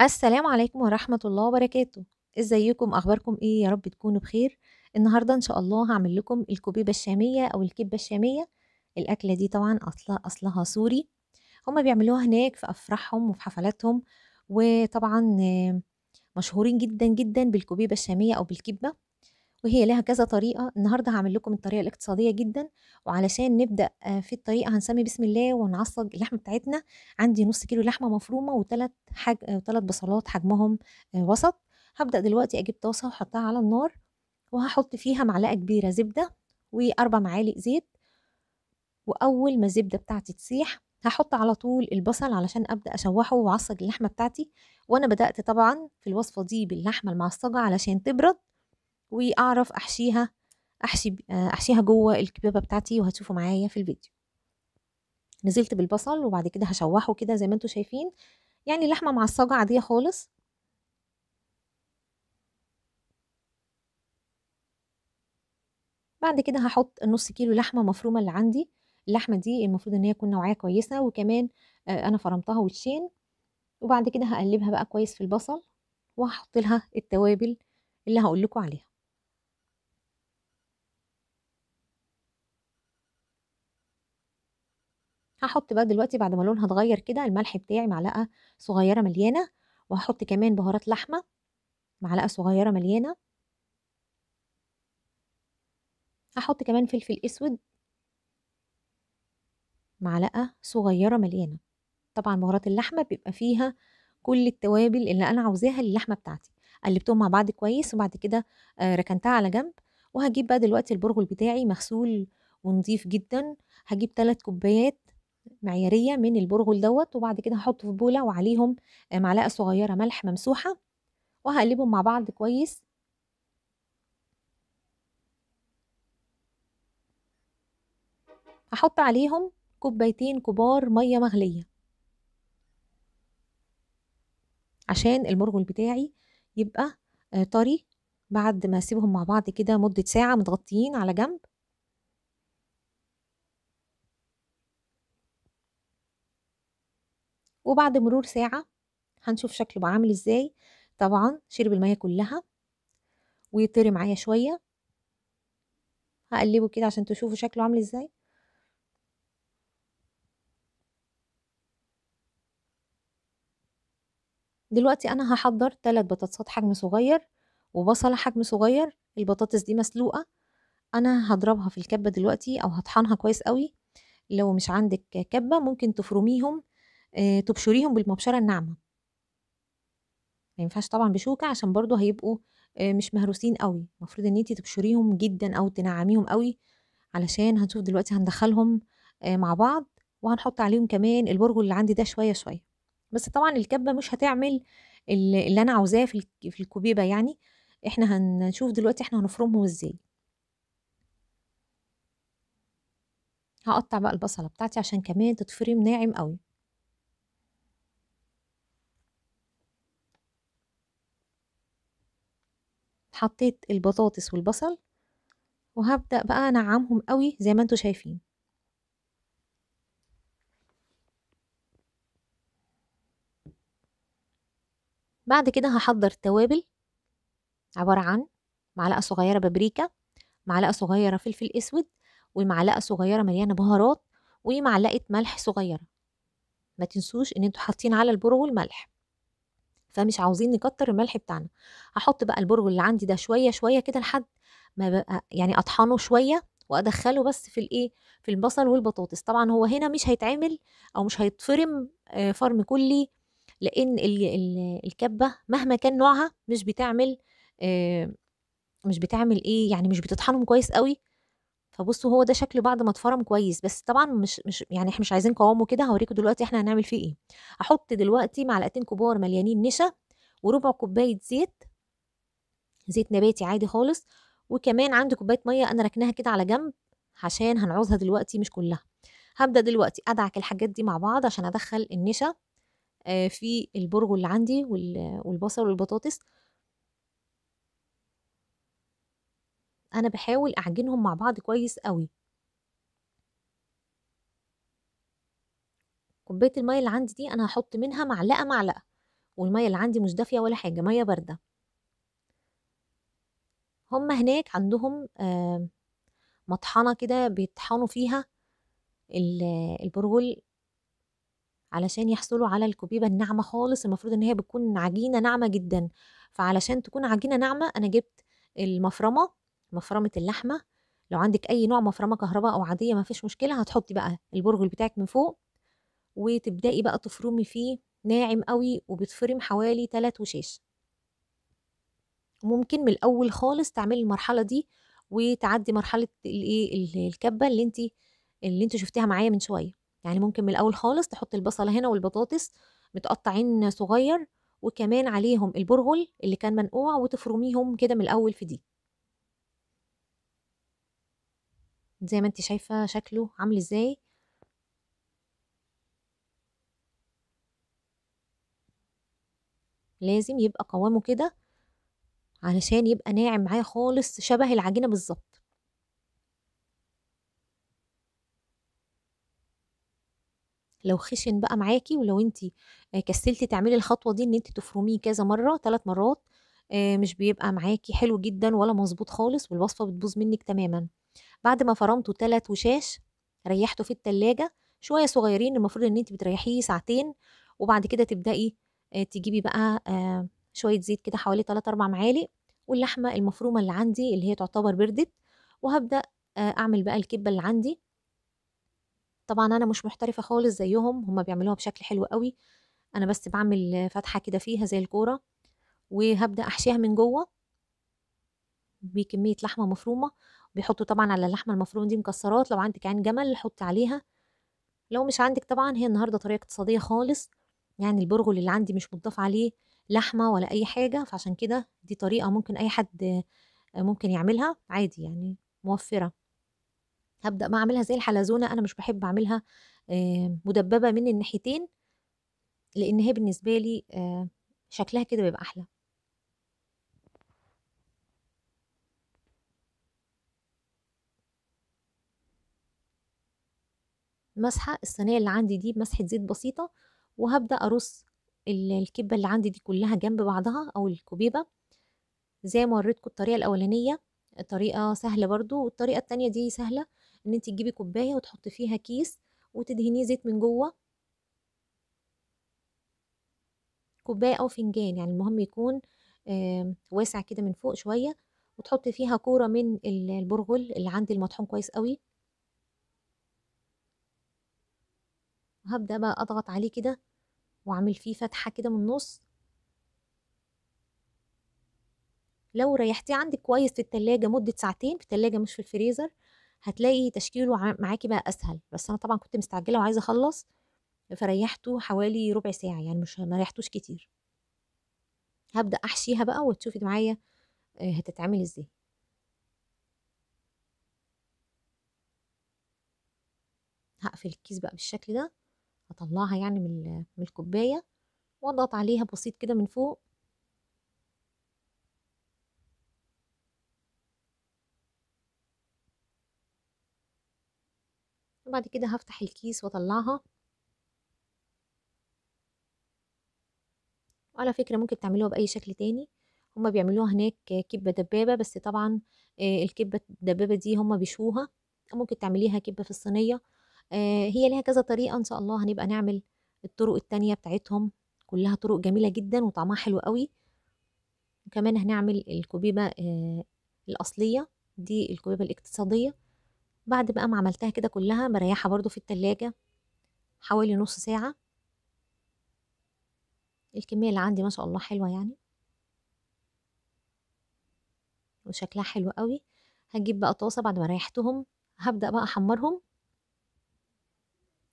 السلام عليكم ورحمة الله وبركاته ازيكم اخباركم ايه يا رب تكونوا بخير النهاردة ان شاء الله هعمل لكم الكبيبة الشامية او الكبة الشامية الاكلة دي طبعا اصلها, أصلها سوري هما بيعملوها هناك في افراحهم وفي حفلاتهم وطبعا مشهورين جدا جدا بالكبيبة الشامية او بالكبة وهي لها كذا طريقة النهاردة هعمل لكم الطريقة الاقتصادية جدا وعلشان نبدأ آه، في الطريقة هنسمي بسم الله ونعصج اللحمة بتاعتنا عندي نص كيلو لحمة مفرومة وثلاث حج... وثلاث بصلات حجمهم آه، وسط هبدأ دلوقتي أجيب طاسة وأحطها على النار وهحط فيها معلقة كبيرة زبدة وأربع معالق زيت وأول ما الزبدة بتاعتي تسيح هحط على طول البصل علشان ابدا اشوحه واعصج اللحمه بتاعتي وانا بدات طبعا في الوصفه دي باللحمه المعصجه علشان تبرد واعرف احشيها احشي آه، احشيها جوه الكبابه بتاعتي وهتشوفوا معايا في الفيديو نزلت بالبصل وبعد كده هشوحه كده زي ما انتم شايفين يعني لحمه معصجه عاديه خالص بعد كده هحط النص كيلو لحمه مفرومه اللي عندي اللحمه دي المفروض ان هي تكون نوعيه كويسه وكمان آه، انا فرمتها وشين وبعد كده هقلبها بقى كويس في البصل وهحط لها التوابل اللي هقول لكم عليها هحط بقى دلوقتي بعد ما لونها اتغير كده الملح بتاعي معلقه صغيره مليانه وهحط كمان بهارات لحمه معلقه صغيره مليانه هحط كمان فلفل اسود معلقه صغيره مليانه طبعا بهارات اللحمه بيبقى فيها كل التوابل اللي انا عاوزاها للحمه بتاعتي قلبتهم مع بعض كويس وبعد كده آه، ركنتها على جنب وهجيب بقى دلوقتي البرغل بتاعي مغسول ونضيف جدا هجيب تلات كوبايات معيارية من البرغل دوت وبعد كده هحطه في بولة وعليهم آه، معلقة صغيرة ملح ممسوحة وهقلبهم مع بعض كويس هحط عليهم كوبايتين كبار مية مغلية عشان المرغل بتاعي يبقى آه، طري بعد ما اسيبهم مع بعض كده مدة ساعة متغطيين على جنب وبعد مرور ساعة هنشوف شكله بقى عامل ازاي طبعا شرب المية كلها ويطري معايا شوية هقلبه كده عشان تشوفوا شكله عامل ازاي دلوقتي انا هحضر ثلاث بطاطسات حجم صغير وبصلة حجم صغير البطاطس دي مسلوقة انا هضربها في الكبة دلوقتي او هطحنها كويس قوي لو مش عندك كبة ممكن تفرميهم آه، تبشريهم بالمبشرة الناعمة ما ينفعش طبعا بشوكة عشان برضو هيبقوا آه، مش مهروسين قوي المفروض ان انتي تبشريهم جدا او تنعميهم قوي علشان هنشوف دلوقتي هندخلهم آه، مع بعض وهنحط عليهم كمان البرج اللي عندي ده شوية شوية بس طبعا الكبة مش هتعمل اللي انا عاوزاه في الكوبيبة يعني احنا هنشوف دلوقتي احنا هنفرمهم ازاي هقطع بقى البصلة بتاعتي عشان كمان تتفرم ناعم قوي حطيت البطاطس والبصل وهبدأ بقى انعمهم قوي زي ما انتوا شايفين بعد كده هحضر توابل عبارة عن معلقة صغيرة بابريكا معلقة صغيرة فلفل اسود ومعلقة صغيرة مليانة بهارات ومعلقة ملح صغيرة ما تنسوش ان انتوا حاطين على البرغل ملح فمش عاوزين نكتر الملح بتاعنا هحط بقى البرغل اللي عندي ده شويه شويه كده لحد ما بقى يعني اطحنه شويه وادخله بس في الايه في البصل والبطاطس طبعا هو هنا مش هيتعمل او مش هيتفرم آه، فرم كلي لان الكبه مهما كان نوعها مش بتعمل آه، مش بتعمل ايه يعني مش بتطحنهم كويس قوي فبصوا هو ده شكله بعد ما اتفرم كويس بس طبعا مش مش يعني احنا مش عايزين قوامه كده هوريكم دلوقتي احنا هنعمل فيه ايه هحط دلوقتي معلقتين كبار مليانين نشا وربع كوبايه زيت زيت نباتي عادي خالص وكمان عندي كوبايه ميه انا ركناها كده على جنب عشان هنعوزها دلوقتي مش كلها هبدا دلوقتي ادعك الحاجات دي مع بعض عشان ادخل النشا آه، في البرغل اللي عندي والبصل والبطاطس انا بحاول اعجنهم مع بعض كويس قوي كوبايه الميه اللي عندي دي انا هحط منها معلقه معلقه والميه اللي عندي مش دافيه ولا حاجه ميه بارده هما هناك عندهم مطحنه كده بيطحنوا فيها البرغل علشان يحصلوا على الكبيبه الناعمه خالص المفروض ان هي بتكون عجينه ناعمه جدا فعلشان تكون عجينه ناعمه انا جبت المفرمه مفرمه اللحمه لو عندك اي نوع مفرمه كهرباء او عاديه ما فيش مشكله هتحطي بقى البرغل بتاعك من فوق وتبداي بقى تفرمي فيه ناعم قوي وبتفرم حوالي ثلاث وشاش ممكن من الاول خالص تعملي المرحله دي وتعدي مرحله الايه الكبه اللي انت اللي انت شفتيها معايا من شويه يعني ممكن من الاول خالص تحطي البصله هنا والبطاطس متقطعين صغير وكمان عليهم البرغل اللي كان منقوع وتفرميهم كده من الاول في دي زي ما انت شايفة شكله عامل ازاي لازم يبقى قوامه كده علشان يبقى ناعم معايا خالص شبه العجينة بالظبط لو خشن بقى معاكي ولو انت آه، كسلتي تعملي الخطوه دي ان انت تفرميه كذا مره ثلاث مرات آه، مش بيبقى معاكي حلو جدا ولا مظبوط خالص والوصفه بتبوظ منك تماما بعد ما فرمته ثلاث وشاش ريحته في التلاجة شوية صغيرين المفروض ان انت بتريحيه ساعتين وبعد كده تبدأي آه، تجيبي بقى آه، شوية زيت كده حوالي 3 اربع معالق واللحمة المفرومة اللي عندي اللي هي تعتبر بردت وهبدأ آه، اعمل بقى الكبة اللي عندي طبعا انا مش محترفة خالص زيهم هما بيعملوها بشكل حلو قوي انا بس بعمل فتحة كده فيها زي الكورة وهبدأ احشيها من جوه بكمية لحمة مفرومة بيحطوا طبعا على اللحمه المفرومه دي مكسرات لو عندك عين جمل حطي عليها لو مش عندك طبعا هي النهارده طريقه اقتصاديه خالص يعني البرغل اللي عندي مش مضاف عليه لحمه ولا اي حاجه فعشان كده دي طريقه ممكن اي حد ممكن يعملها عادي يعني موفره هبدا بقى اعملها زي الحلزونه انا مش بحب اعملها آه، مدببه من الناحيتين لان هي بالنسبه لي آه، شكلها كده بيبقى احلى مسحه الصينيه اللي عندي دي بمسحه زيت بسيطه وهبدا ارص الكبه اللي عندي دي كلها جنب بعضها او الكبيبه زي ما وريتكم الطريقه الاولانيه طريقه سهله برضو والطريقه التانية دي سهله ان انت تجيبي كوبايه وتحطي فيها كيس وتدهنيه زيت من جوه كوبايه او فنجان يعني المهم يكون واسع كده من فوق شويه وتحطي فيها كوره من البرغل اللي عندي المطحون كويس قوي هبدأ بقى أضغط عليه كده وأعمل فيه فتحة كده من النص لو ريحتيه عندك كويس في التلاجة مدة ساعتين في التلاجة مش في الفريزر هتلاقي تشكيله معاكي بقى أسهل بس أنا طبعا كنت مستعجلة وعايزة أخلص فريحته حوالي ربع ساعة يعني مش مريحتوش كتير هبدأ أحشيها بقى وتشوفي معايا آه، هتتعمل ازاي هقفل الكيس بقى بالشكل ده اطلعها يعني من من الكوبايه واضغط عليها بسيط كده من فوق وبعد كده هفتح الكيس واطلعها وعلى فكره ممكن تعملوها باي شكل تاني هما بيعملوها هناك كبه دبابه بس طبعا آه، الكبه الدبابه دي هما بيشوها ممكن تعمليها كبه في الصينيه آه، هي ليها كذا طريقة إن شاء الله هنبقى نعمل الطرق التانية بتاعتهم كلها طرق جميلة جدا وطعمها حلو قوي وكمان هنعمل الكوبيبة آه، الأصلية دي الكوبيبة الاقتصادية بعد بقى ما عملتها كده كلها مريحه برضو في التلاجة حوالي نص ساعة الكمية اللي عندي ما شاء الله حلوة يعني وشكلها حلو قوي هجيب بقى طاسة بعد ما ريحتهم هبدأ بقى أحمرهم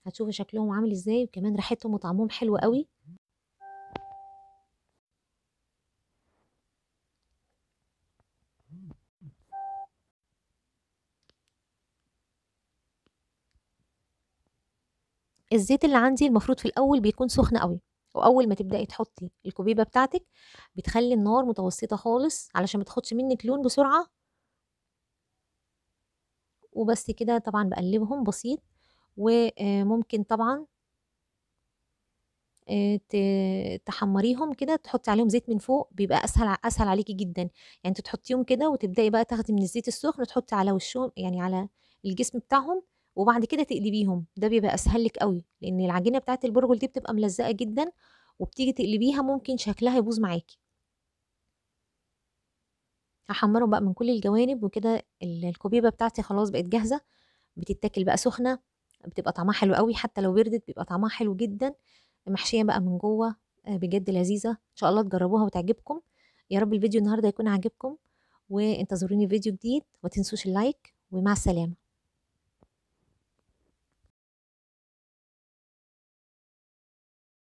هتشوفوا شكلهم عامل ازاي وكمان ريحتهم وطعمهم حلو قوي الزيت اللي عندي المفروض في الاول بيكون سخن قوي واول ما تبداي تحطي الكوبيبه بتاعتك بتخلي النار متوسطه خالص علشان ما تاخدش منك لون بسرعه وبس كده طبعا بقلبهم بسيط وممكن طبعا آه، تحمريهم كده تحطي عليهم زيت من فوق بيبقى اسهل اسهل عليكي جدا يعني انت تحطيهم كده وتبداي بقى تاخدي من الزيت السخن تحطي على وشهم يعني على الجسم بتاعهم وبعد كده تقلبيهم ده بيبقى اسهل لك قوي لان العجينه بتاعه البرجل دي بتبقى ملزقه جدا وبتيجي تقلبيها ممكن شكلها يبوظ معاكي هحمرهم بقى من كل الجوانب وكده الكوبيبه بتاعتي خلاص بقت جاهزه بتتاكل بقى سخنه بتبقى طعمها حلو قوي حتى لو بردت بيبقى طعمها حلو جدا محشيه بقى من جوه آه، بجد لذيذه ان شاء الله تجربوها وتعجبكم يا رب الفيديو النهارده يكون عاجبكم وانتظروني فيديو جديد تنسوش اللايك ومع السلامه